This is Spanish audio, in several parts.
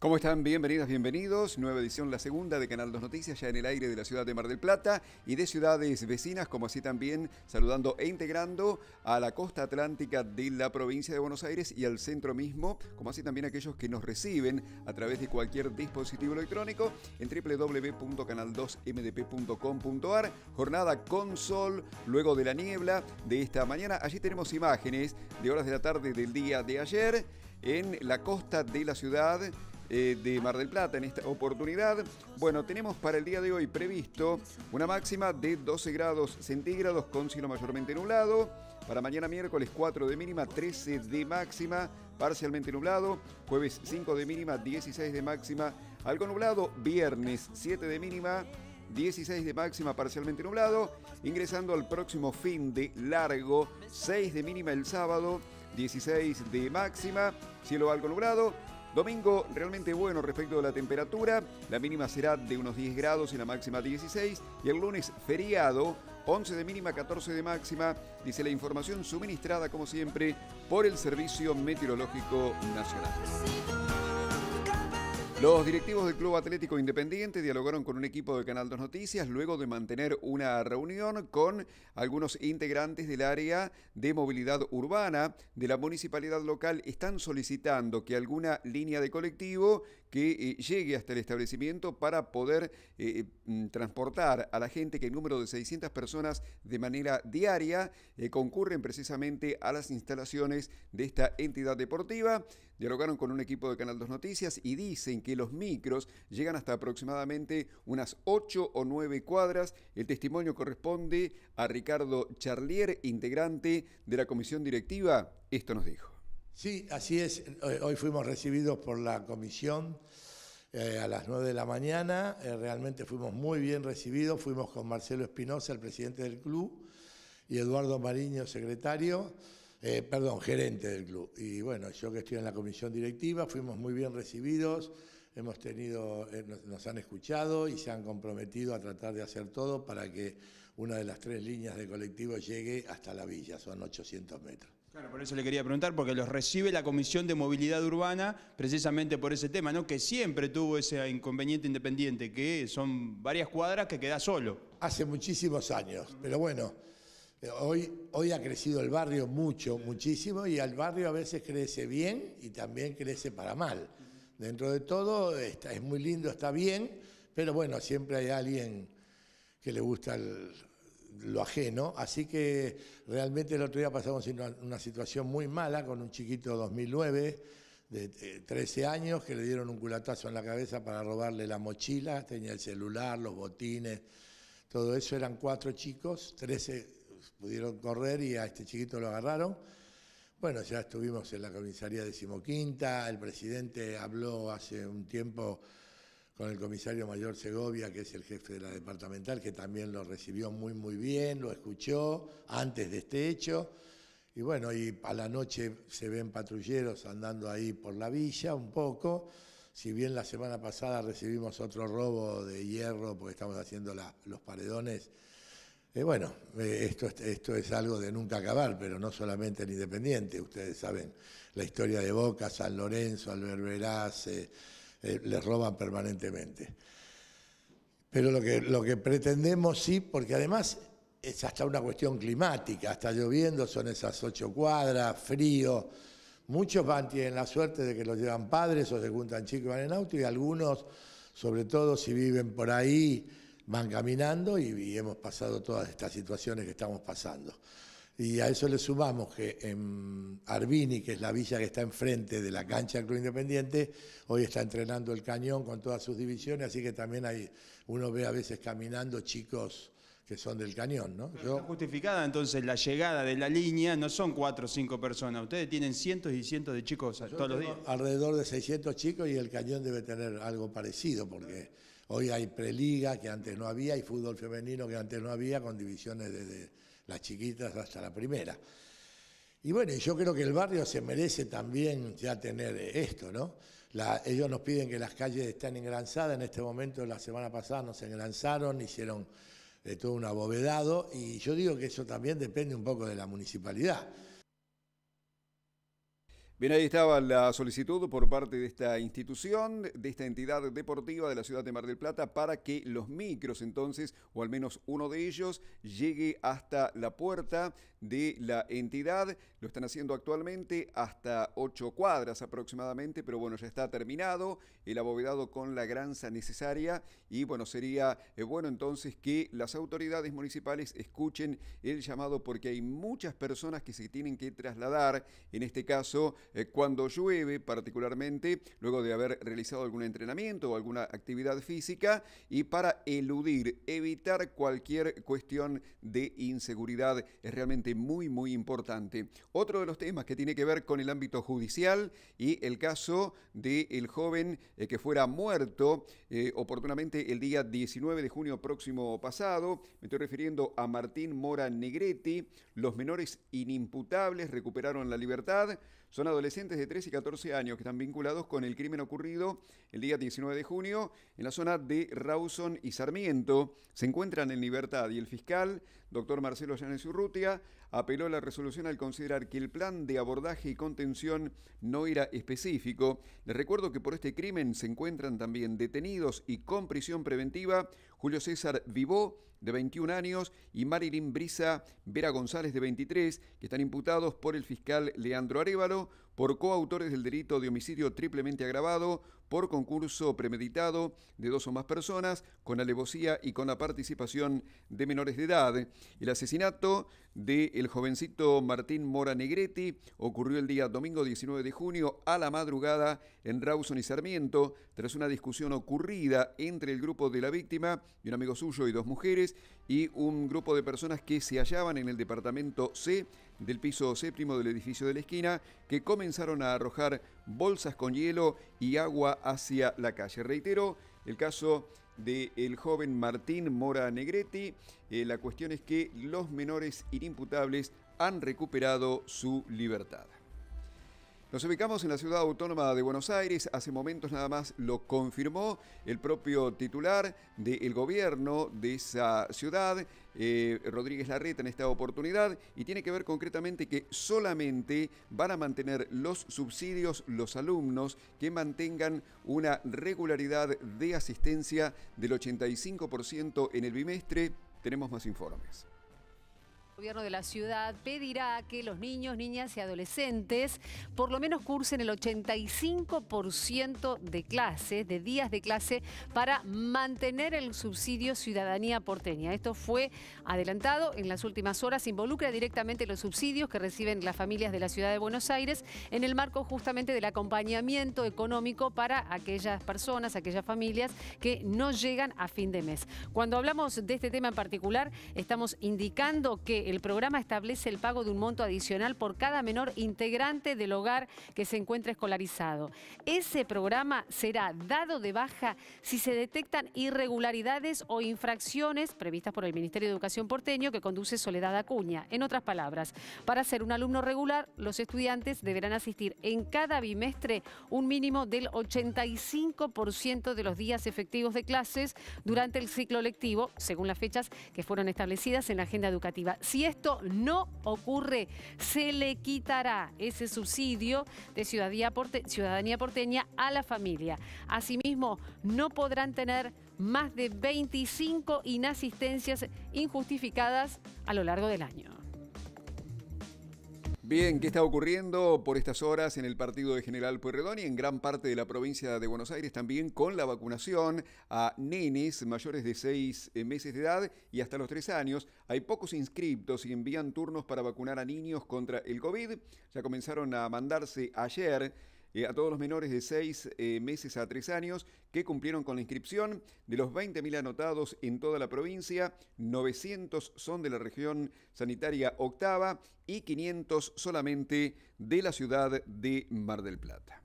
¿Cómo están? Bienvenidas, bienvenidos. Nueva edición, la segunda de Canal 2 Noticias, ya en el aire de la ciudad de Mar del Plata y de ciudades vecinas, como así también saludando e integrando a la costa atlántica de la provincia de Buenos Aires y al centro mismo, como así también aquellos que nos reciben a través de cualquier dispositivo electrónico en www.canal2mdp.com.ar. Jornada con sol, luego de la niebla de esta mañana. Allí tenemos imágenes de horas de la tarde del día de ayer en la costa de la ciudad eh, de Mar del Plata en esta oportunidad. Bueno, tenemos para el día de hoy previsto una máxima de 12 grados centígrados con cielo mayormente nublado. Para mañana miércoles 4 de mínima, 13 de máxima, parcialmente nublado. Jueves 5 de mínima, 16 de máxima, algo nublado. Viernes 7 de mínima, 16 de máxima parcialmente nublado, ingresando al próximo fin de largo, 6 de mínima el sábado, 16 de máxima, cielo algo nublado, Domingo realmente bueno respecto de la temperatura, la mínima será de unos 10 grados y la máxima 16 y el lunes feriado 11 de mínima, 14 de máxima, dice la información suministrada como siempre por el Servicio Meteorológico Nacional. Los directivos del Club Atlético Independiente dialogaron con un equipo de Canal 2 Noticias luego de mantener una reunión con algunos integrantes del área de movilidad urbana de la municipalidad local. Están solicitando que alguna línea de colectivo que eh, llegue hasta el establecimiento para poder eh, eh, mm, transportar a la gente que el número de 600 personas de manera diaria concurren precisamente a las instalaciones de esta entidad deportiva. Dialogaron con un equipo de Canal 2 Noticias y dicen que los micros llegan hasta aproximadamente unas 8 o 9 cuadras. El testimonio corresponde a Ricardo Charlier, integrante de la comisión directiva. Esto nos dijo. Sí, así es. Eh, hoy fuimos recibidos por la comisión eh, a las 9 de la mañana. Eh, realmente fuimos muy bien recibidos. Fuimos con Marcelo Espinosa, el presidente del club, y Eduardo Mariño, secretario, perdón, gerente del club. Y bueno, yo que estoy en la comisión directiva, fuimos muy bien recibidos. Hemos tenido, nos, nos han escuchado y se han comprometido a tratar de hacer todo para que una de las tres líneas de colectivo llegue hasta la villa, son 800 metros. Claro, por eso le quería preguntar, porque los recibe la Comisión de Movilidad Urbana precisamente por ese tema, ¿no? Que siempre tuvo ese inconveniente independiente, que son varias cuadras que queda solo. Hace muchísimos años, pero bueno, hoy, hoy ha crecido el barrio mucho, muchísimo, y al barrio a veces crece bien y también crece para mal. Dentro de todo está, es muy lindo, está bien, pero bueno, siempre hay alguien que le gusta el, lo ajeno. Así que realmente el otro día pasamos una, una situación muy mala con un chiquito 2009 de 13 eh, años que le dieron un culatazo en la cabeza para robarle la mochila, tenía el celular, los botines, todo eso. Eran cuatro chicos, 13 pudieron correr y a este chiquito lo agarraron. Bueno, ya estuvimos en la comisaría decimoquinta, el presidente habló hace un tiempo con el comisario mayor Segovia, que es el jefe de la departamental, que también lo recibió muy, muy bien, lo escuchó antes de este hecho. Y bueno, y a la noche se ven patrulleros andando ahí por la villa un poco. Si bien la semana pasada recibimos otro robo de hierro porque estamos haciendo los paredones, eh, bueno, eh, esto, esto es algo de nunca acabar, pero no solamente el Independiente. Ustedes saben la historia de Boca, San Lorenzo, Alberveraz, eh, eh, les roban permanentemente. Pero lo que, pretendemos sí, porque además es hasta una cuestión climática, está lloviendo, son esas ocho cuadras, frío. Muchos van, tienen la suerte de que los llevan padres o se juntan chicos y van en auto y algunos, sobre todo si viven por ahí, van caminando y hemos pasado todas estas situaciones que estamos pasando. Y a eso le sumamos que en Arbini, que es la villa que está enfrente de la cancha del Club Independiente, hoy está entrenando el cañón con todas sus divisiones, así que también hay, uno ve a veces caminando chicos que son del cañón, ¿no? justificada entonces la llegada de la línea, no son cuatro o cinco personas, ustedes tienen cientos y cientos de chicos todos los días. Alrededor de 600 chicos y el cañón debe tener algo parecido, porque hoy hay preliga que antes no había, y fútbol femenino que antes no había, con divisiones de las chiquitas hasta la primera. Y bueno, yo creo que el barrio se merece también ya tener esto, ¿no? ellos nos piden que las calles estén engranzadas, en este momento la semana pasada nos engranzaron, hicieron eh, todo un abovedado, y yo digo que eso también depende un poco de la municipalidad. Bien, ahí estaba la solicitud por parte de esta institución, de esta entidad deportiva de la ciudad de Mar del Plata, para que los micros entonces, o al menos uno de ellos, llegue hasta la puerta de la entidad. Lo están haciendo actualmente hasta ocho cuadras aproximadamente, pero bueno, ya está terminado, el abovedado con la granza necesaria y bueno, sería eh, bueno entonces que las autoridades municipales escuchen el llamado porque hay muchas personas que se tienen que trasladar, en este caso eh, cuando llueve particularmente, luego de haber realizado algún entrenamiento o alguna actividad física y para eludir, evitar cualquier cuestión de inseguridad es realmente muy, muy importante. Otro de los temas que tiene que ver con el ámbito judicial y el caso del el joven eh, que fuera muerto eh, oportunamente el día 19 de junio próximo pasado. Me estoy refiriendo a Martín Mora Negretti. Los menores inimputables recuperaron la libertad. Son adolescentes de 13 y 14 años que están vinculados con el crimen ocurrido el día 19 de junio en la zona de Rawson y Sarmiento. Se encuentran en libertad y el fiscal, doctor Marcelo Llanes Urrutia, apeló la resolución al considerar que el plan de abordaje y contención no era específico. Les recuerdo que por este crimen se encuentran también detenidos y con prisión preventiva Julio César Vivó, de 21 años, y Marilyn Brisa Vera González, de 23, que están imputados por el fiscal Leandro Arevalo por coautores del delito de homicidio triplemente agravado por concurso premeditado de dos o más personas con alevosía y con la participación de menores de edad. El asesinato del jovencito Martín Mora Negretti ocurrió el día domingo 19 de junio a la madrugada en Rawson y Sarmiento tras una discusión ocurrida entre el grupo de la víctima y un amigo suyo y dos mujeres y un grupo de personas que se hallaban en el departamento C del piso séptimo del edificio de la esquina, que comenzaron a arrojar bolsas con hielo y agua hacia la calle. Reitero, el caso del el joven Martín Mora Negretti, eh, la cuestión es que los menores inimputables han recuperado su libertad. Nos ubicamos en la ciudad autónoma de Buenos Aires, hace momentos nada más lo confirmó el propio titular del gobierno de esa ciudad, eh, Rodríguez Larreta, en esta oportunidad, y tiene que ver concretamente que solamente van a mantener los subsidios los alumnos que mantengan una regularidad de asistencia del 85% en el bimestre. Tenemos más informes gobierno de la ciudad pedirá que los niños, niñas y adolescentes por lo menos cursen el 85% de clases, de días de clase, para mantener el subsidio ciudadanía porteña. Esto fue adelantado en las últimas horas, involucra directamente los subsidios que reciben las familias de la ciudad de Buenos Aires en el marco justamente del acompañamiento económico para aquellas personas, aquellas familias que no llegan a fin de mes. Cuando hablamos de este tema en particular, estamos indicando que el programa establece el pago de un monto adicional por cada menor integrante del hogar que se encuentre escolarizado. Ese programa será dado de baja si se detectan irregularidades o infracciones previstas por el Ministerio de Educación porteño que conduce Soledad Acuña. En otras palabras, para ser un alumno regular, los estudiantes deberán asistir en cada bimestre un mínimo del 85% de los días efectivos de clases durante el ciclo lectivo, según las fechas que fueron establecidas en la agenda educativa. Si esto no ocurre, se le quitará ese subsidio de ciudadanía, ciudadanía porteña a la familia. Asimismo, no podrán tener más de 25 inasistencias injustificadas a lo largo del año. Bien, ¿qué está ocurriendo por estas horas en el partido de General Pueyrredón y en gran parte de la provincia de Buenos Aires también con la vacunación a nenes mayores de seis eh, meses de edad y hasta los tres años? Hay pocos inscriptos y envían turnos para vacunar a niños contra el COVID. Ya comenzaron a mandarse ayer eh, a todos los menores de 6 eh, meses a 3 años que cumplieron con la inscripción. De los 20.000 anotados en toda la provincia, 900 son de la región sanitaria octava y 500 solamente de la ciudad de Mar del Plata.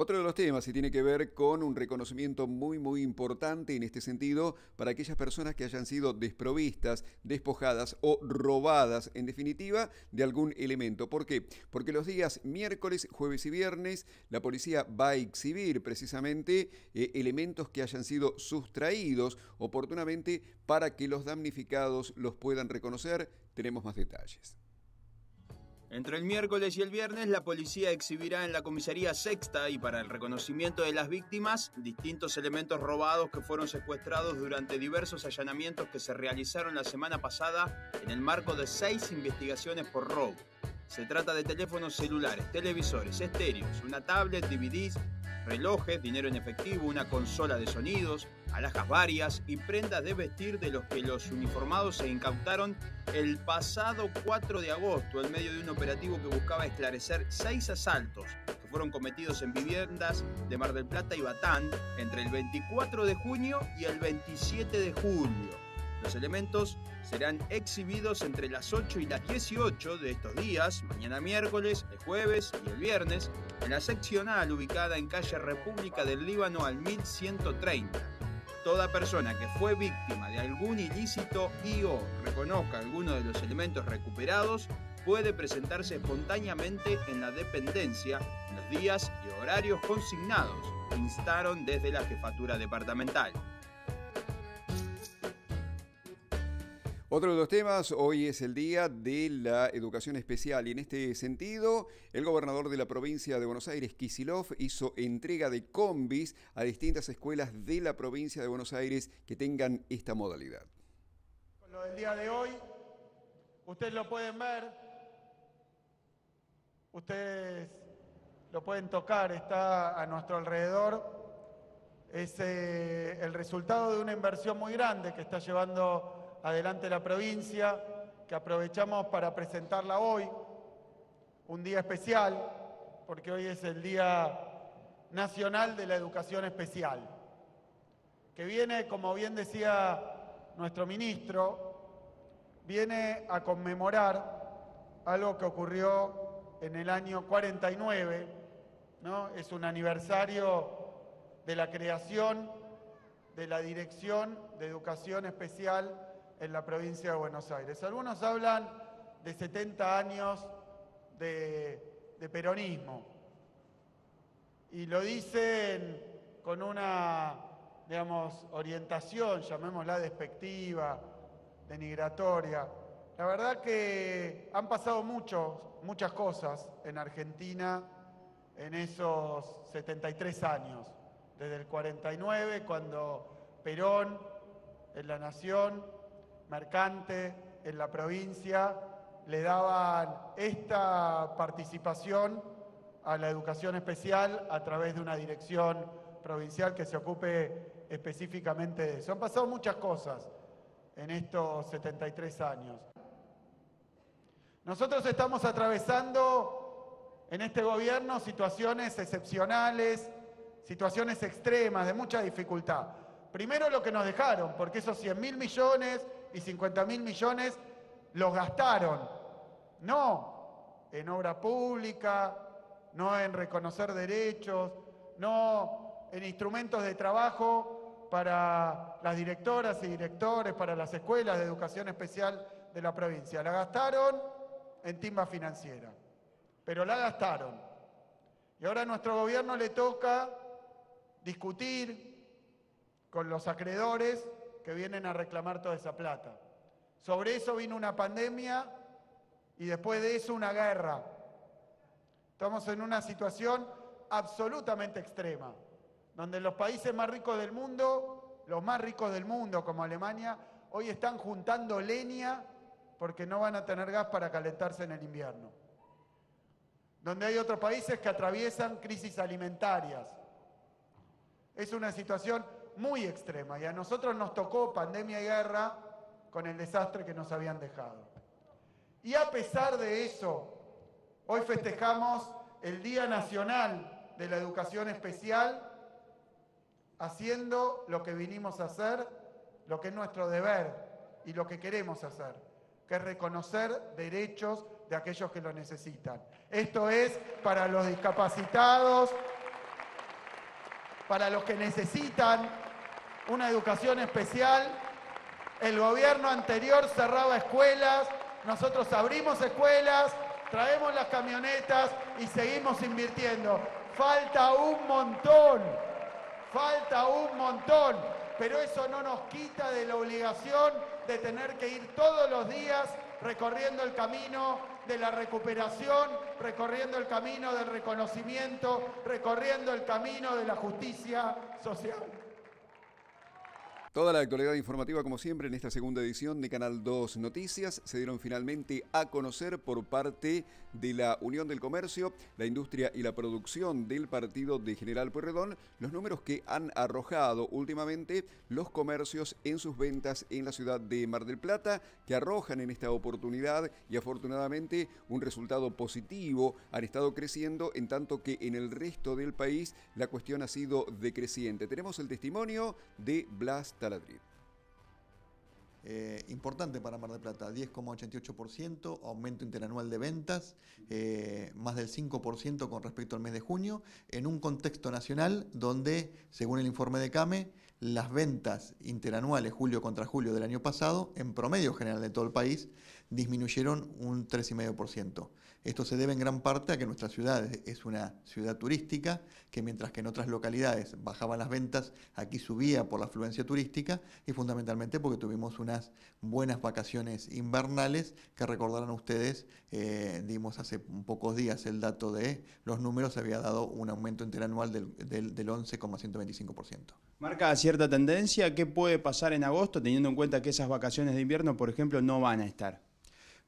Otro de los temas y tiene que ver con un reconocimiento muy muy importante en este sentido para aquellas personas que hayan sido desprovistas, despojadas o robadas en definitiva de algún elemento. ¿Por qué? Porque los días miércoles, jueves y viernes la policía va a exhibir precisamente eh, elementos que hayan sido sustraídos oportunamente para que los damnificados los puedan reconocer. Tenemos más detalles. Entre el miércoles y el viernes, la policía exhibirá en la comisaría sexta y para el reconocimiento de las víctimas distintos elementos robados que fueron secuestrados durante diversos allanamientos que se realizaron la semana pasada en el marco de seis investigaciones por robo. Se trata de teléfonos celulares, televisores, estéreos, una tablet, DVDs, relojes, dinero en efectivo, una consola de sonidos, alhajas varias y prendas de vestir de los que los uniformados se incautaron el pasado 4 de agosto en medio de un operativo que buscaba esclarecer seis asaltos que fueron cometidos en viviendas de Mar del Plata y Batán entre el 24 de junio y el 27 de julio. Los elementos serán exhibidos entre las 8 y las 18 de estos días, mañana miércoles, el jueves y el viernes, en la seccional ubicada en calle República del Líbano al 1130 Toda persona que fue víctima de algún ilícito y o reconozca alguno de los elementos recuperados puede presentarse espontáneamente en la dependencia en los días y horarios consignados, instaron desde la jefatura departamental. Otro de los temas, hoy es el Día de la Educación Especial y en este sentido, el gobernador de la provincia de Buenos Aires, Kisilov, hizo entrega de combis a distintas escuelas de la provincia de Buenos Aires que tengan esta modalidad. lo del día de hoy, ustedes lo pueden ver, ustedes lo pueden tocar, está a nuestro alrededor. Es eh, el resultado de una inversión muy grande que está llevando Adelante la provincia, que aprovechamos para presentarla hoy, un día especial, porque hoy es el Día Nacional de la Educación Especial, que viene, como bien decía nuestro ministro, viene a conmemorar algo que ocurrió en el año 49, ¿no? es un aniversario de la creación de la Dirección de Educación Especial en la provincia de Buenos Aires. Algunos hablan de 70 años de, peronismo y lo dicen con una, digamos, orientación, llamémosla despectiva, denigratoria. La verdad que han pasado muchas cosas en Argentina en esos 73 años, desde el 49, cuando Perón en la Nación mercante en la provincia le daban esta participación a la educación especial a través de una dirección provincial que se ocupe específicamente de eso. Han pasado muchas cosas en estos 73 años. Nosotros estamos atravesando en este gobierno situaciones excepcionales, situaciones extremas, de mucha dificultad. Primero lo que nos dejaron, porque esos 100 mil millones y 50 mil millones los gastaron. No en obra pública, no en reconocer derechos, no en instrumentos de trabajo para las directoras y directores, para las escuelas de educación especial de la provincia. La gastaron en timba financiera, pero la gastaron. Y ahora a nuestro gobierno le toca discutir con los acreedores que vienen a reclamar toda esa plata. Sobre eso vino una pandemia y después de eso una guerra. Estamos en una situación absolutamente extrema, donde los países más ricos del mundo, los más ricos del mundo como Alemania, hoy están juntando leña porque no van a tener gas para calentarse en el invierno. Donde hay otros países que atraviesan crisis alimentarias. Es una situación muy extrema y a nosotros nos tocó pandemia y guerra con el desastre que nos habían dejado. Y a pesar de eso, hoy festejamos el Día Nacional de la Educación Especial haciendo lo que vinimos a hacer, lo que es nuestro deber y lo que queremos hacer, que es reconocer derechos de aquellos que lo necesitan. Esto es para los discapacitados, para los que necesitan una educación especial. El gobierno anterior cerraba escuelas, nosotros abrimos escuelas, traemos las camionetas y seguimos invirtiendo. Falta un montón, falta un montón, pero eso no nos quita de la obligación de tener que ir todos los días recorriendo el camino de la recuperación, recorriendo el camino del reconocimiento, recorriendo el camino de la justicia social. Toda la actualidad informativa, como siempre, en esta segunda edición de Canal 2 Noticias, se dieron finalmente a conocer por parte de la Unión del Comercio, la Industria y la Producción del partido de General Pueyrredón los números que han arrojado últimamente los comercios en sus ventas en la ciudad de Mar del Plata, que arrojan en esta oportunidad y afortunadamente un resultado positivo, han estado creciendo, en tanto que en el resto del país la cuestión ha sido decreciente. Tenemos el testimonio de Blas eh, importante para Mar del Plata, 10,88%, aumento interanual de ventas, eh, más del 5% con respecto al mes de junio, en un contexto nacional donde, según el informe de CAME, las ventas interanuales julio contra julio del año pasado, en promedio general de todo el país, disminuyeron un 3,5%. Esto se debe en gran parte a que nuestra ciudad es una ciudad turística, que mientras que en otras localidades bajaban las ventas, aquí subía por la afluencia turística y fundamentalmente porque tuvimos unas buenas vacaciones invernales que recordarán ustedes, eh, dimos hace pocos días el dato de los números, había dado un aumento interanual del, del, del 11,125%. Marca cierta tendencia, ¿qué puede pasar en agosto teniendo en cuenta que esas vacaciones de invierno, por ejemplo, no van a estar?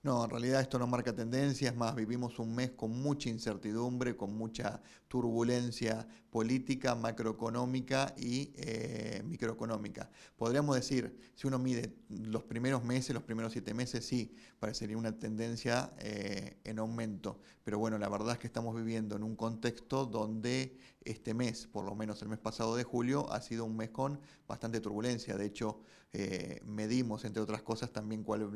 No, en realidad esto no marca tendencias, más vivimos un mes con mucha incertidumbre, con mucha turbulencia política, macroeconómica y eh, microeconómica. Podríamos decir, si uno mide los primeros meses, los primeros siete meses, sí, parecería una tendencia eh, en aumento. Pero bueno, la verdad es que estamos viviendo en un contexto donde este mes, por lo menos el mes pasado de julio, ha sido un mes con bastante turbulencia. De hecho, eh, medimos, entre otras cosas, también cuál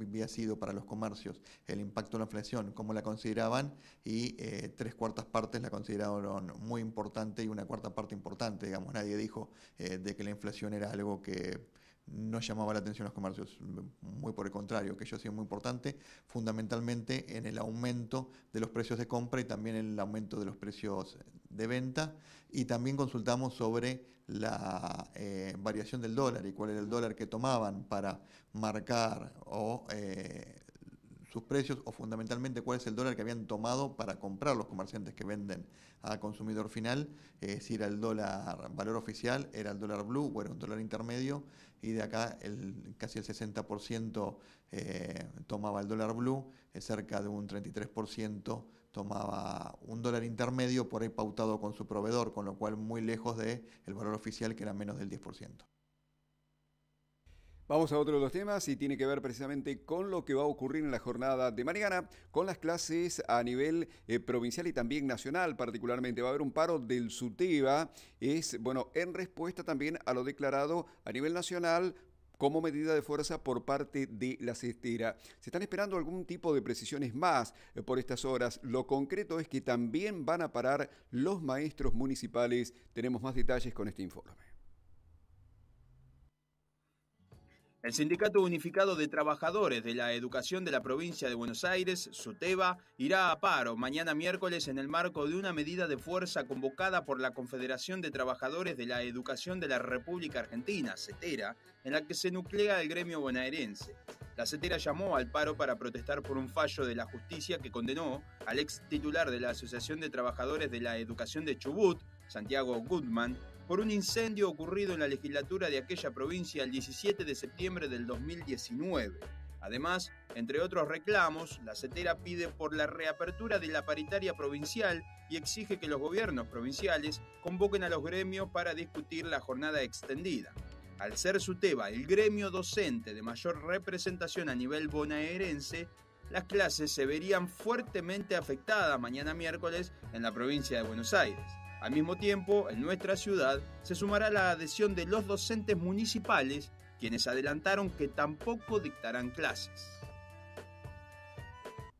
había sido para los comercios el impacto de la inflación, cómo la consideraban y eh, tres cuartas partes la consideraron muy importante y una cuarta parte importante, digamos, nadie dijo eh, de que la inflación era algo que no llamaba la atención los comercios, muy por el contrario, que ellos ha sido muy importante, fundamentalmente en el aumento de los precios de compra y también en el aumento de los precios de venta. Y también consultamos sobre la eh, variación del dólar y cuál era el dólar que tomaban para marcar o eh, sus precios o fundamentalmente cuál es el dólar que habían tomado para comprar los comerciantes que venden a consumidor final, es si era el dólar valor oficial, era el dólar blue o era un dólar intermedio y de acá casi el 60% eh, tomaba el dólar blue, eh, cerca de un 33% tomaba un dólar intermedio por ahí pautado con su proveedor, con lo cual muy lejos del el valor oficial que era menos del 10%. Vamos a otro de los temas y tiene que ver precisamente con lo que va a ocurrir en la jornada de mañana, con las clases a nivel eh, provincial y también nacional particularmente. Va a haber un paro del SUTEBA, es, bueno, en respuesta también a lo declarado a nivel nacional como medida de fuerza por parte de la cestera. Se están esperando algún tipo de precisiones más eh, por estas horas. Lo concreto es que también van a parar los maestros municipales. Tenemos más detalles con este informe. El Sindicato Unificado de Trabajadores de la Educación de la Provincia de Buenos Aires, SUTEBA, irá a paro mañana miércoles en el marco de una medida de fuerza convocada por la Confederación de Trabajadores de la Educación de la República Argentina, CETERA, en la que se nuclea el gremio bonaerense. La CETERA llamó al paro para protestar por un fallo de la justicia que condenó al ex titular de la Asociación de Trabajadores de la Educación de Chubut, Santiago Goodman, por un incendio ocurrido en la legislatura de aquella provincia el 17 de septiembre del 2019. Además, entre otros reclamos, la CETERA pide por la reapertura de la paritaria provincial y exige que los gobiernos provinciales convoquen a los gremios para discutir la jornada extendida. Al ser SUTEBA el gremio docente de mayor representación a nivel bonaerense, las clases se verían fuertemente afectadas mañana miércoles en la provincia de Buenos Aires. Al mismo tiempo, en nuestra ciudad se sumará la adhesión de los docentes municipales, quienes adelantaron que tampoco dictarán clases.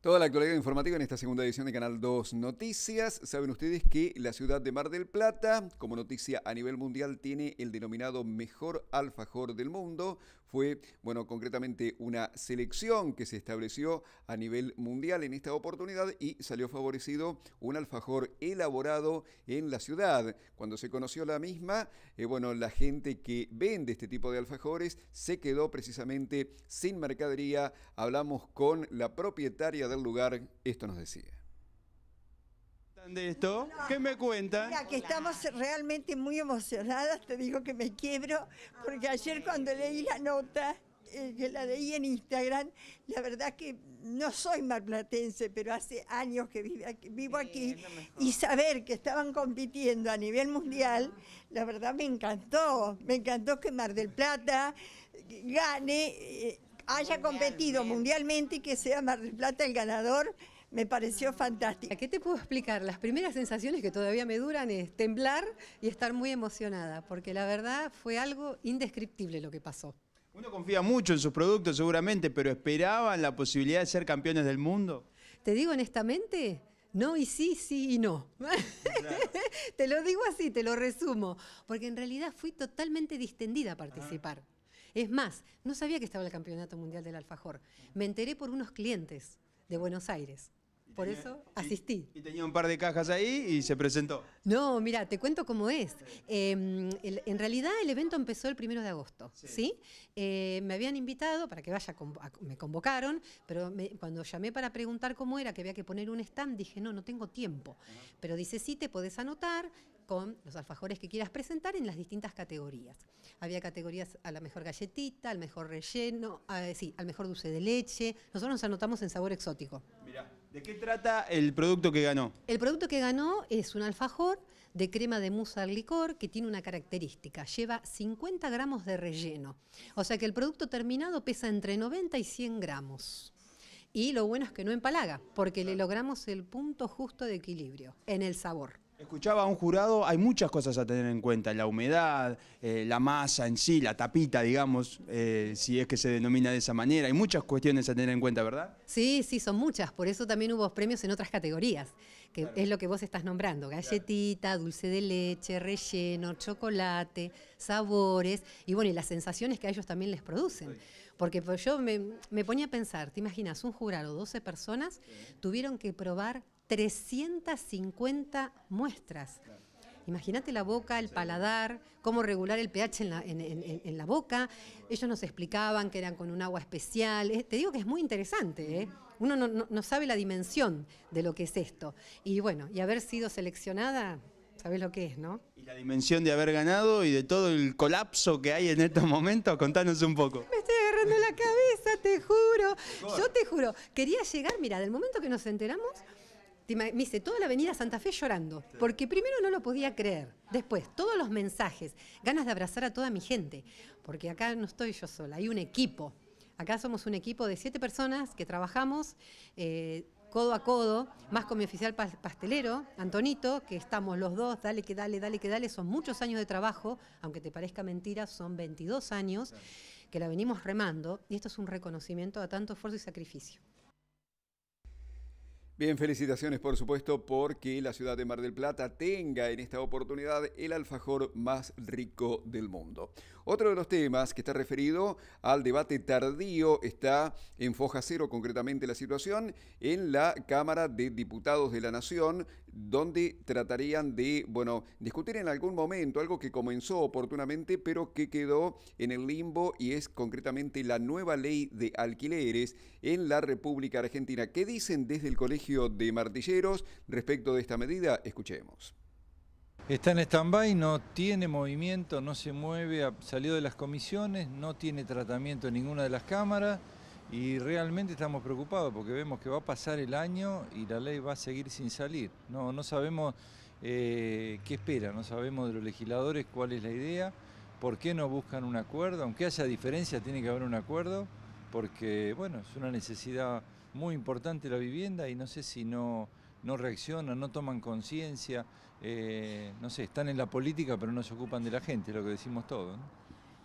Toda la actualidad informativa en esta segunda edición de Canal 2 Noticias. Saben ustedes que la ciudad de Mar del Plata, como noticia a nivel mundial, tiene el denominado mejor alfajor del mundo, fue, bueno, concretamente una selección que se estableció a nivel mundial en esta oportunidad y salió favorecido un alfajor elaborado en la ciudad. Cuando se conoció la misma, eh, bueno, la gente que vende este tipo de alfajores se quedó precisamente sin mercadería. Hablamos con la propietaria del lugar, esto nos decía de esto? que ¿Qué me cuentan? Mira, que estamos realmente muy emocionadas, te digo que me quiebro, porque ayer cuando leí la nota, eh, que la leí en Instagram, la verdad que no soy marplatense, pero hace años que vivo aquí, vivo aquí y saber que estaban compitiendo a nivel mundial, la verdad me encantó, me encantó que Mar del Plata gane, eh, haya competido mundialmente y que sea Mar del Plata el ganador me pareció fantástico. ¿A qué te puedo explicar? Las primeras sensaciones que todavía me duran es temblar y estar muy emocionada, porque la verdad fue algo indescriptible lo que pasó. Uno confía mucho en sus productos seguramente, pero ¿esperaban la posibilidad de ser campeones del mundo? Te digo honestamente, no y sí, sí y no. te lo digo así, te lo resumo, porque en realidad fui totalmente distendida a participar. Es más, no sabía que estaba el Campeonato Mundial del Alfajor. Me enteré por unos clientes de Buenos Aires. Por eso asistí. Y, tenía un par de cajas ahí y se presentó. No, mira, te cuento cómo es. Em, en realidad el evento empezó el primero de agosto, ¿sí? Eh, me habían invitado para que vaya, me convocaron, pero cuando llamé para preguntar cómo era, que había que poner un stand, dije, no, no tengo tiempo. Pero dice, sí, te podés anotar, con los alfajores que quieras presentar en las distintas categorías. Había categorías a la mejor galletita, al mejor relleno, sí, al mejor dulce de leche. Nosotros nos anotamos en sabor exótico. Mira. ¿De qué trata el producto que ganó? El producto que ganó es un alfajor de crema de musa al licor que tiene una característica, lleva 50 gramos de relleno. O sea que el producto terminado pesa entre 90 y 100 gramos. Y lo bueno es que no empalaga, porque le logramos el punto justo de equilibrio en el sabor. Escuchaba a un jurado, hay muchas cosas a tener en cuenta, la humedad, eh, la masa en sí, la tapita, digamos, eh, si es que se denomina de esa manera, hay muchas cuestiones a tener en cuenta, ¿verdad? Sí, sí, son muchas, por eso también hubo premios en otras categorías, que es lo que vos estás nombrando, galletita, dulce de leche, relleno, chocolate, sabores, y bueno, y las sensaciones que a ellos también les producen. Porque pues, yo me, ponía a pensar, te imaginas, un jurado, 12 personas, tuvieron que probar 350 muestras. Imagínate la boca, el paladar, cómo regular el pH en la, boca. Ellos nos explicaban que eran con un agua especial. Eh, te digo que es muy interesante, ¿eh? Uno no, sabe la dimensión de lo que es esto. Y bueno, y haber sido seleccionada, sabes lo que es, ¿no? Y la dimensión de haber ganado y de todo el colapso que hay en estos momentos, contanos un poco. Me estoy agarrando la cabeza, te juro. Yo te juro, quería llegar, mira, del momento que nos enteramos, me hice toda la avenida Santa Fe llorando, porque primero no lo podía creer, después todos los mensajes, ganas de abrazar a toda mi gente, porque acá no estoy yo sola, hay un equipo. Acá somos un equipo de siete personas que trabajamos eh, codo a codo, más con mi oficial pastelero, Antonito, que estamos los dos, dale que dale, dale que dale, son muchos años de trabajo, aunque te parezca mentira, son 22 años que la venimos remando y esto es un reconocimiento a tanto esfuerzo y sacrificio. Bien, felicitaciones por supuesto porque la ciudad de Mar del Plata tenga en esta oportunidad el alfajor más rico del mundo. Otro de los temas que está referido al debate tardío está en foja cero concretamente la situación en la Cámara de Diputados de la Nación, donde tratarían de, bueno, discutir en algún momento algo que comenzó oportunamente, pero que quedó en el limbo y es concretamente la nueva ley de alquileres en la República Argentina. ¿Qué dicen desde el Colegio de Martilleros respecto de esta medida? Escuchemos. Está en stand-by, no tiene movimiento, no se mueve, ha salido de las comisiones, no tiene tratamiento en ninguna de las cámaras y realmente estamos preocupados porque vemos que va a pasar el año y la ley va a seguir sin salir. No, sabemos eh, qué espera, no sabemos de los legisladores cuál es la idea, por qué no buscan un acuerdo, aunque haya diferencia tiene que haber un acuerdo porque bueno, es una necesidad muy importante la vivienda y no sé si no, no reaccionan, no toman conciencia. Eh, no sé, están en la política pero no se ocupan de la gente, es lo que decimos todos.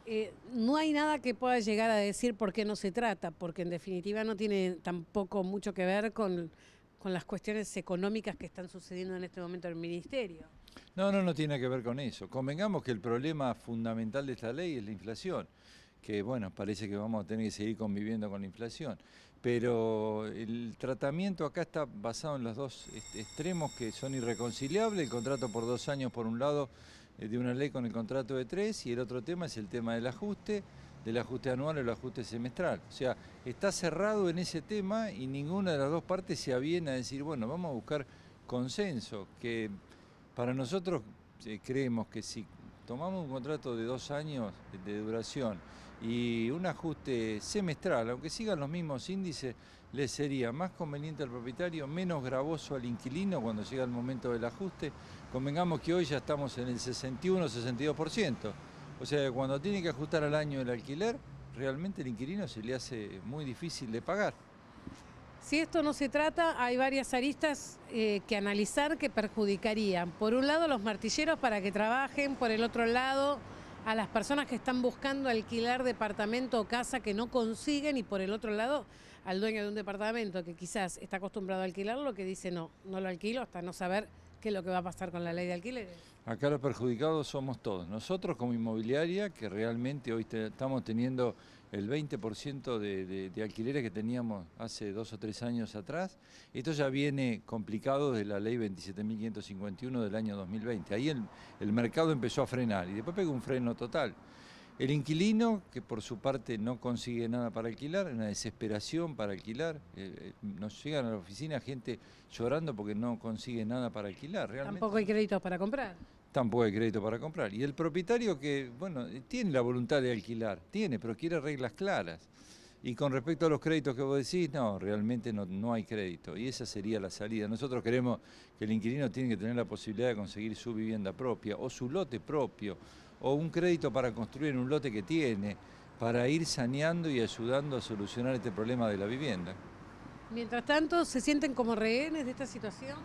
Eh, ¿no? hay nada que pueda llegar a decir por qué no se trata, porque en definitiva no tiene tampoco mucho que ver con, con las cuestiones económicas que están sucediendo en este momento en el Ministerio. No, no, no tiene que ver con eso. Convengamos que el problema fundamental de esta ley es la inflación, que bueno, parece que vamos a tener que seguir conviviendo con la inflación pero el tratamiento acá está basado en los dos extremos que son irreconciliables, el contrato por dos años por un lado eh, de una ley con el contrato de tres y el otro tema es el tema del ajuste, del ajuste anual o el ajuste semestral. O sea, está cerrado en ese tema y ninguna de las dos partes se aviene a decir, bueno, vamos a buscar consenso, que para nosotros eh, creemos que si tomamos un contrato de dos años de duración y un ajuste semestral, aunque sigan los mismos índices, le sería más conveniente al propietario, menos gravoso al inquilino cuando llega el momento del ajuste. Convengamos que hoy ya estamos en el 61-62%, o sea, cuando tiene que ajustar al año el alquiler, realmente el inquilino se le hace muy difícil de pagar. Si esto no se trata, hay varias aristas eh, que analizar que perjudicarían. Por un lado, los martilleros para que trabajen, por el otro lado, a las personas que están buscando alquilar departamento o casa que no consiguen y por el otro lado al dueño de un departamento que quizás está acostumbrado a alquilarlo que dice no, no lo alquilo hasta no saber qué es lo que va a pasar con la ley de alquileres. Acá los perjudicados somos todos, nosotros como inmobiliaria que realmente hoy estamos teniendo el 20% de, alquileres que teníamos hace dos o tres años atrás. Esto ya viene complicado de la ley 27.551 del año 2020. Ahí el, el mercado empezó a frenar y después pegó un freno total. El inquilino, que por su parte no consigue nada para alquilar, una desesperación para alquilar, eh, eh, nos llegan a la oficina gente llorando porque no consigue nada para alquilar. Realmente. Tampoco hay créditos para comprar tampoco hay crédito para comprar. Y el propietario que, bueno, tiene la voluntad de alquilar, tiene, pero quiere reglas claras. Y con respecto a los créditos que vos decís, no, realmente no, no hay crédito. Y esa sería la salida. Nosotros queremos que el inquilino tiene que tener la posibilidad de conseguir su vivienda propia o su lote propio o un crédito para construir un lote que tiene para ir saneando y ayudando a solucionar este problema de la vivienda. Mientras tanto, ¿se sienten como rehenes de esta situación?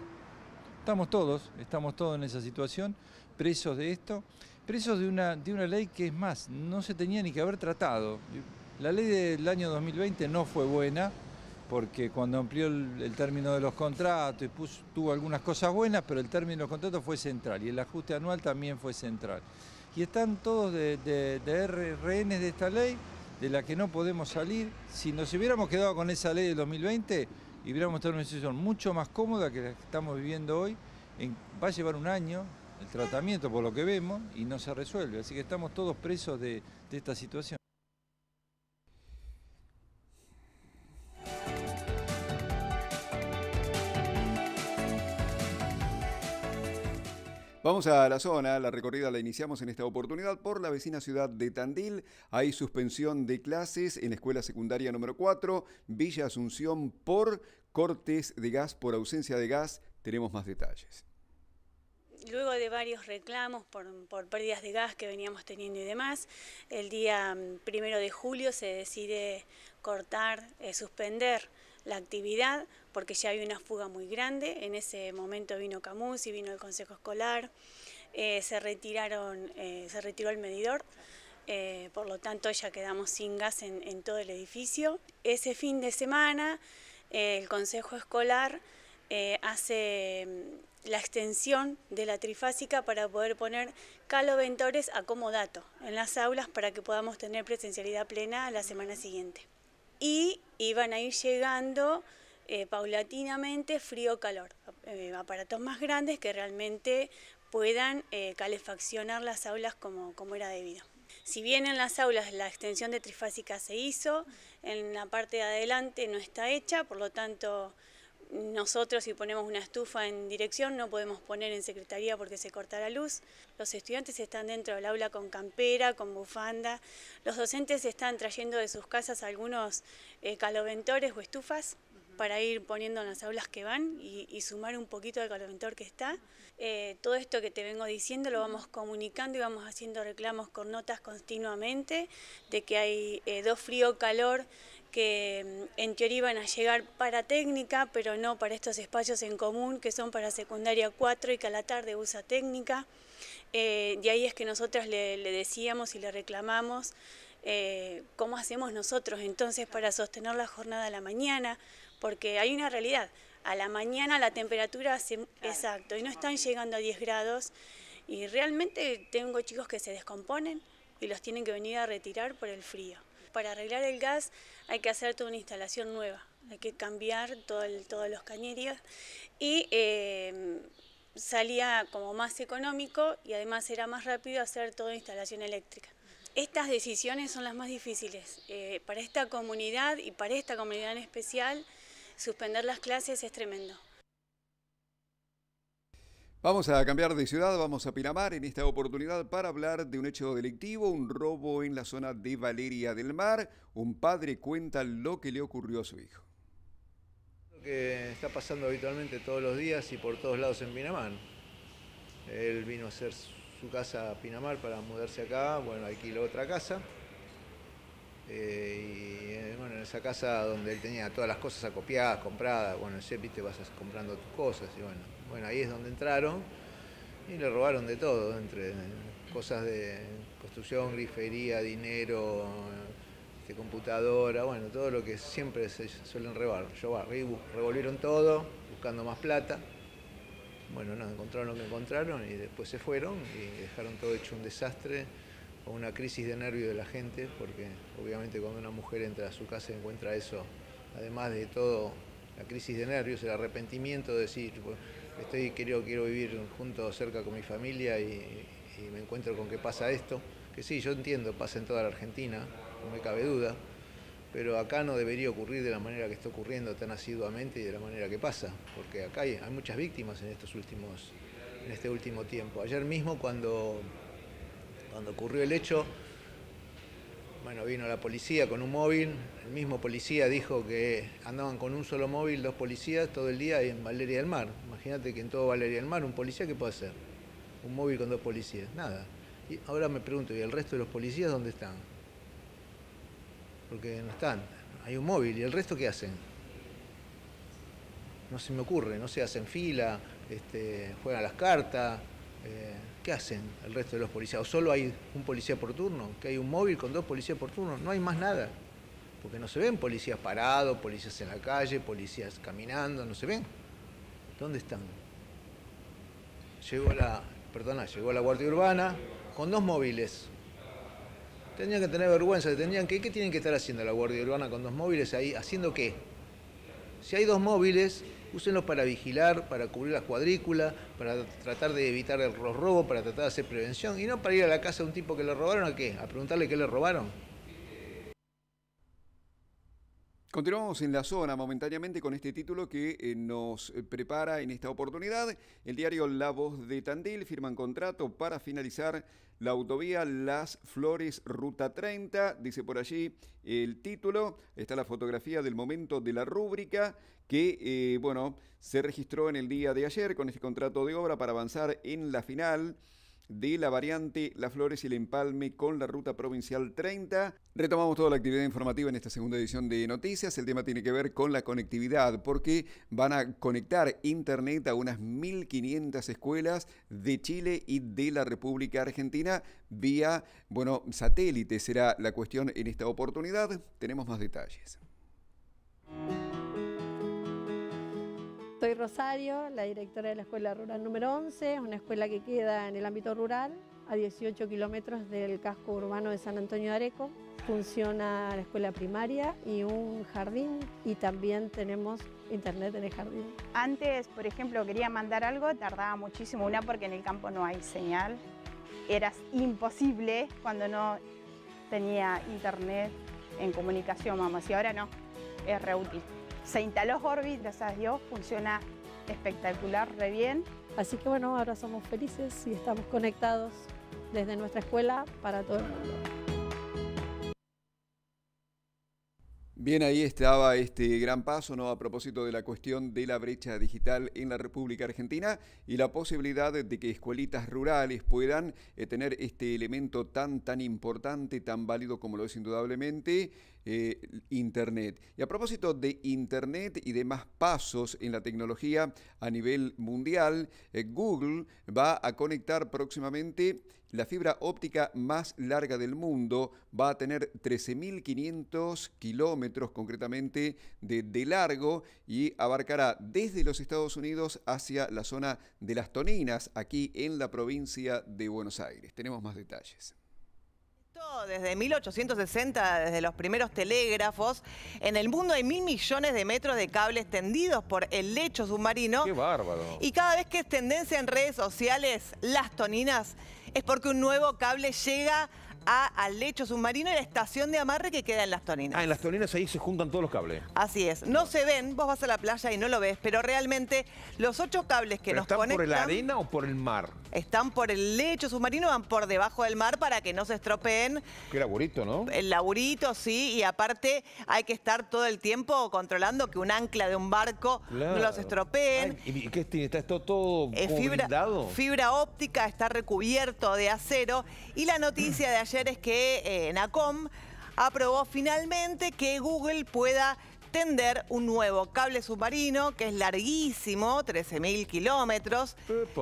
Estamos todos, estamos todos en esa situación, presos de esto, presos de una, de una ley que es más, no se tenía ni que haber tratado. La ley del año 2020 no fue buena, porque cuando amplió el, término de los contratos y tuvo algunas cosas buenas, pero el término de los contratos fue central y el ajuste anual también fue central. Y están todos de, de, de rehenes de esta ley, de la que no podemos salir. Si nos hubiéramos quedado con esa ley del 2020, y hubiéramos estado una situación mucho más cómoda que la que estamos viviendo hoy. va a llevar un año el tratamiento por lo que vemos y no se resuelve. Así que estamos todos presos de esta situación. Vamos a la zona, la recorrida la iniciamos en esta oportunidad por la vecina ciudad de Tandil. Hay suspensión de clases en la escuela secundaria número 4, Villa Asunción, por cortes de gas, por ausencia de gas. Tenemos más detalles luego de varios reclamos por, pérdidas de gas que veníamos teniendo y demás, el día mm, primero de julio se decide cortar, eh, suspender la actividad porque ya había una fuga muy grande. En ese momento vino Camus y vino el Consejo Escolar, eh, se, retiraron, eh, se retiró el medidor. Eh, por lo tanto ya quedamos sin gas en, todo el edificio. Ese fin de semana el Consejo Escolar hace mm, la extensión de la trifásica para poder poner caloventores a comodato en las aulas para que podamos tener presencialidad plena la semana siguiente. Y iban a ir llegando eh, paulatinamente frío-calor, eh, aparatos más grandes que realmente puedan eh, calefaccionar las aulas como, era debido. Si bien en las aulas la extensión de trifásica se hizo, en la parte de adelante no está hecha, por lo tanto nosotros si ponemos una estufa en dirección no podemos poner en secretaría porque se corta la luz. Los estudiantes están dentro del aula con campera, con bufanda. Los docentes están trayendo de sus casas algunos caloventores o estufas para ir poniendo las aulas que van y, sumar un poquito al calentador que está. Eh, todo esto que te vengo diciendo lo vamos comunicando y vamos haciendo reclamos con notas continuamente de que hay eh, dos frío, calor, que mm, en teoría iban a llegar para técnica, pero no para estos espacios en común que son para secundaria 4 y que a la tarde usa técnica. Eh, de ahí es que nosotras le, decíamos y le reclamamos eh, cómo hacemos nosotros entonces para sostener la jornada a la mañana, porque hay una realidad. A la mañana la temperatura hace exacto y no están llegando a 10 grados y realmente tengo chicos que se descomponen y los tienen que venir a retirar por el frío. Para arreglar el gas hay que hacer toda una instalación nueva, hay que cambiar todo todos los cañerías y em, salía como más económico y además era más rápido hacer toda instalación eléctrica. Estas decisiones son las más difíciles eh, para esta comunidad y para esta comunidad en especial suspender las clases es tremendo. Vamos a cambiar de ciudad, vamos a Pinamar en esta oportunidad para hablar de un hecho delictivo, un robo en la zona de Valeria del Mar. Un padre cuenta lo que le ocurrió a su hijo. Lo que está pasando habitualmente todos los días y por todos lados en Pinamar. Él vino a hacer su casa a Pinamar para mudarse acá, bueno, alquiló otra casa eh, y eh, bueno, en esa casa donde él tenía todas las cosas acopiadas, compradas, bueno, en viste, vas comprando tus cosas y bueno, bueno, ahí es donde entraron y le robaron de todo, entre cosas de construcción, grifería, dinero, de este, computadora, bueno, todo lo que siempre se suelen robar. Revolvieron todo, buscando más plata. Bueno, no, encontraron lo que encontraron y después se fueron y dejaron todo hecho un desastre o una crisis de nervio de la gente, porque obviamente cuando una mujer entra a su casa encuentra eso, además de todo, la crisis de nervios, el arrepentimiento de decir, estoy, quiero, quiero vivir junto, cerca con mi familia y, me encuentro con que pasa esto, que sí, yo entiendo, pasa en toda la Argentina, no me cabe duda, pero acá no debería ocurrir de la manera que está ocurriendo tan asiduamente y de la manera que pasa, porque acá hay, muchas víctimas en estos últimos, en este último tiempo. Ayer mismo cuando cuando ocurrió el hecho, bueno, vino la policía con un móvil, el mismo policía dijo que andaban con un solo móvil, dos policías, todo el día en Valeria del Mar. Imagínate que en todo Valeria del Mar, un policía, ¿qué puede hacer? Un móvil con dos policías, nada. Y ahora me pregunto, ¿y el resto de los policías dónde están? Porque no están, hay un móvil, ¿y el resto qué hacen? No se me ocurre, no se hacen fila, este, juegan las cartas. Eh, ¿qué hacen el resto de los policías? ¿O solo hay un policía por turno? ¿Que hay un móvil con dos policías por turno? No hay más nada. Porque no se ven policías parados, policías en la calle, policías caminando, no se ven. ¿Dónde están? Llegó la, perdona, llegó la Guardia Urbana con dos móviles. Tenían que tener vergüenza, tenían que, ¿qué tienen que estar haciendo la Guardia Urbana con dos móviles ahí? ¿Haciendo qué? Si hay dos móviles, úsenlos para vigilar, para cubrir las cuadrículas, para tratar de evitar el robo, para tratar de hacer prevención y no para ir a la casa de un tipo que le robaron a qué, a preguntarle qué le robaron. Continuamos en la zona momentáneamente con este título que eh, nos eh, prepara en esta oportunidad. El diario La Voz de Tandil un contrato para finalizar la autovía Las Flores Ruta 30. Dice por allí el título. Está la fotografía del momento de la rúbrica que, eh, bueno, se registró en el día de ayer con este contrato de obra para avanzar en la final de la variante Las Flores y el Empalme con la ruta provincial 30. Retomamos toda la actividad informativa en esta segunda edición de Noticias. El tema tiene que ver con la conectividad, porque van a conectar Internet a unas 1.500 escuelas de Chile y de la República Argentina vía, bueno, satélite será la cuestión en esta oportunidad. Tenemos más detalles. Soy Rosario, la directora de la Escuela Rural número 11, una escuela que queda en el ámbito rural, a 18 kilómetros del casco urbano de San Antonio de Areco. Funciona la escuela primaria y un jardín y también tenemos internet en el jardín. Antes, por ejemplo, quería mandar algo, tardaba muchísimo una porque en el campo no hay señal. Era imposible cuando no tenía internet en comunicación, vamos, y ahora no, es reútil. Se instaló Orbit, gracias a Dios, funciona espectacular, re bien. Así que bueno, ahora somos felices y estamos conectados desde nuestra escuela para todo el mundo. Bien, ahí estaba este gran paso, ¿no? A propósito de la cuestión de la brecha digital en la República Argentina y la posibilidad de que escuelitas rurales puedan eh, tener este elemento tan, tan importante, tan válido como lo es indudablemente, eh, Internet. Y a propósito de Internet y demás pasos en la tecnología a nivel mundial, eh, Google va a conectar próximamente la fibra óptica más larga del mundo. Va a tener 13.500 kilómetros concretamente de, de, largo y abarcará desde los Estados Unidos hacia la zona de las Toninas, aquí en la provincia de Buenos Aires. Tenemos más detalles. Desde 1860, desde los primeros telégrafos, en el mundo hay mil millones de metros de cables tendidos por el lecho submarino. ¡Qué bárbaro! Y cada vez que es tendencia en redes sociales, las toninas, es porque un nuevo cable llega al lecho submarino y la estación de amarre que queda en Las Torinas. Ah, en Las toninas ahí se juntan todos los cables. Así es. No se ven, vos vas a la playa y no lo ves, pero realmente los ocho cables que nos están ¿Están por la arena o por el mar? Están por el lecho submarino, van por debajo del mar para que no se estropeen. Qué laburito, ¿no? El laburito, sí, y aparte hay que estar todo el tiempo controlando que un ancla de un barco no los estropeen. ¿Y qué está esto todo es eh, fibra, fibra óptica, está recubierto de acero. Y la noticia de ayer es que eh, NACOM aprobó finalmente que Google pueda tender un nuevo cable submarino que es larguísimo, 13.000 kilómetros,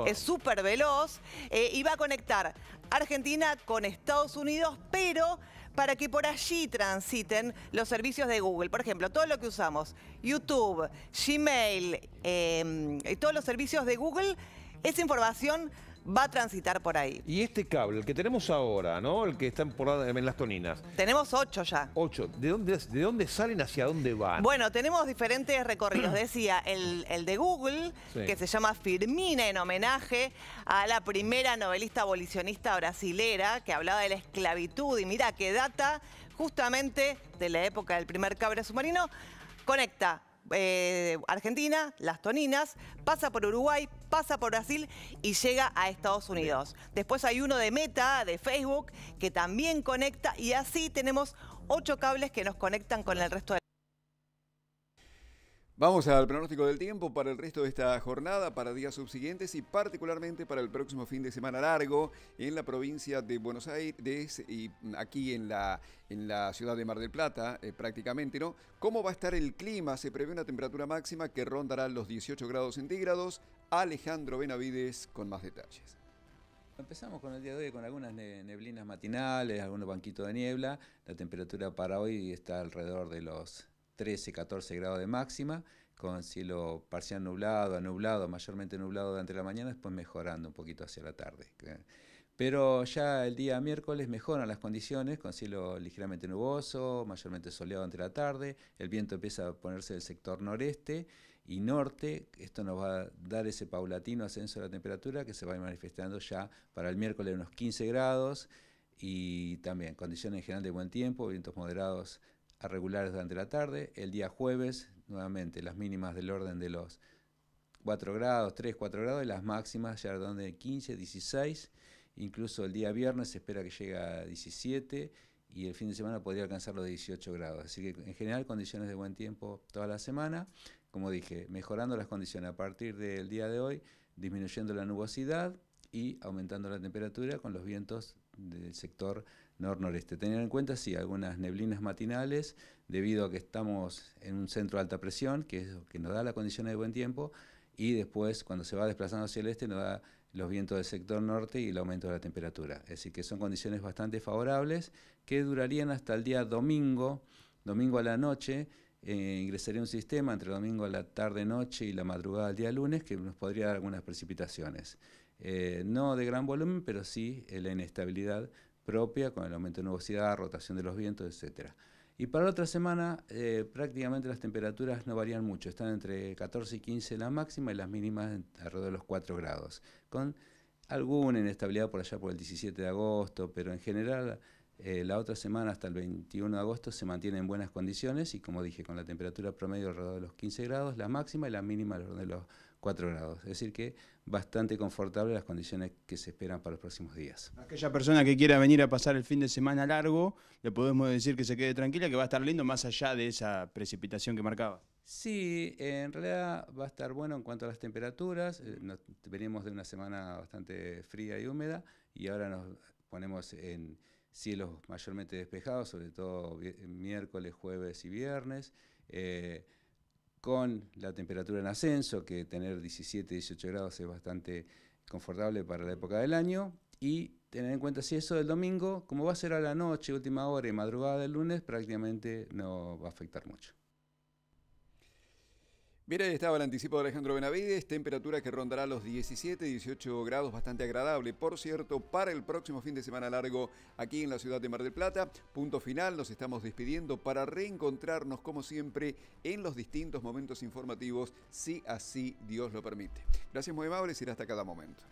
es súper veloz eh, y va a conectar Argentina con Estados Unidos, pero para que por allí transiten los servicios de Google. Por ejemplo, todo lo que usamos, YouTube, Gmail, em, todos los servicios de Google, esa información va a transitar por ahí. Y este cable, el que tenemos ahora, ¿no? El que está por, en las toninas. Tenemos ocho ya. Ocho. ¿De dónde, salen hacia dónde van? Bueno, tenemos diferentes recorridos. Decía, el, de Google, que se llama Firmina en homenaje a la primera novelista abolicionista brasilera que hablaba de la esclavitud. Y mira, que data justamente de la época del primer cable submarino. Conecta eh, Argentina, las Toninas, pasa por Uruguay, pasa por Brasil y llega a Estados Unidos. Después hay uno de Meta, de Facebook, que también conecta y así tenemos ocho cables que nos conectan con el resto de Vamos al pronóstico del tiempo para el resto de esta jornada, para días subsiguientes y particularmente para el próximo fin de semana largo en la provincia de Buenos Aires y aquí en la, en la ciudad de Mar del Plata eh, prácticamente, ¿no? ¿Cómo va a estar el clima? Se prevé una temperatura máxima que rondará los 18 grados centígrados. Alejandro Benavides con más detalles. Empezamos con el día de hoy con algunas neblinas matinales, algunos banquitos de niebla. La temperatura para hoy está alrededor de los 13, 14 grados de máxima, con cielo parcial nublado, anublado, mayormente nublado durante la mañana, después mejorando un poquito hacia la tarde. ¿eh? Pero ya el día miércoles mejoran las condiciones, con cielo ligeramente nuboso, mayormente soleado ante la tarde, el viento empieza a ponerse del sector noreste y norte, esto nos va a dar ese paulatino ascenso de la temperatura que se va manifestando ya para el miércoles unos 15 grados y también condiciones en general de buen tiempo, vientos moderados a regulares durante la tarde. El día jueves, nuevamente, las mínimas del orden de los 4 grados, 3, 4 grados, y las máximas ya donde 15, 16. Incluso el día viernes se espera que llegue a 17 y el fin de semana podría alcanzar los 18 grados. Así que en general condiciones de buen tiempo toda la semana. Como dije, mejorando las condiciones a partir del día de hoy, disminuyendo la nubosidad y aumentando la temperatura con los vientos del sector nor-noreste. Tener en cuenta, sí, algunas neblinas matinales, debido a que estamos en un centro de alta presión, que es lo que nos da las condiciones de buen tiempo, y después, cuando se va desplazando hacia el este, nos da los vientos del sector norte y el aumento de la temperatura. Es decir, que son condiciones bastante favorables que durarían hasta el día domingo, domingo a la noche, eh, ingresaría un sistema entre domingo a la tarde-noche y la madrugada del día lunes que nos podría dar algunas precipitaciones. Eh, no de gran volumen, pero sí eh, la inestabilidad propia, con el aumento de nubosidad, rotación de los vientos, etc. Y para la otra semana eh, prácticamente las temperaturas no varían mucho, están entre 14 y 15 la máxima y las mínimas alrededor de los 4 grados, con alguna inestabilidad por allá por el 17 de agosto, pero en general eh, la otra semana hasta el 21 de agosto se mantiene en buenas condiciones y como dije, con la temperatura promedio alrededor de los 15 grados, la máxima y la mínima alrededor de los 4 grados. Es decir que bastante confortable las condiciones que se esperan para los próximos días. Aquella persona que quiera venir a pasar el fin de semana largo, le podemos decir que se quede tranquila, que va a estar lindo más allá de esa precipitación que marcaba. Sí, en realidad va a estar bueno en cuanto a las temperaturas. Eh, venimos de una semana bastante fría y húmeda y ahora nos ponemos en cielos mayormente despejados, sobre todo miércoles, jueves y viernes. Eh, con la temperatura en ascenso, que tener 17, 18 grados es bastante confortable para la época del año, y tener en cuenta si eso del domingo, como va a ser a la noche, última hora y madrugada del lunes, prácticamente no va a afectar mucho. Bien, ahí estaba el anticipo de Alejandro Benavides, temperatura que rondará los 17-18 grados, bastante agradable, por cierto, para el próximo fin de semana largo aquí en la ciudad de Mar del Plata. Punto final, nos estamos despidiendo para reencontrarnos como siempre en los distintos momentos informativos, si así Dios lo permite. Gracias muy amables, y hasta cada momento.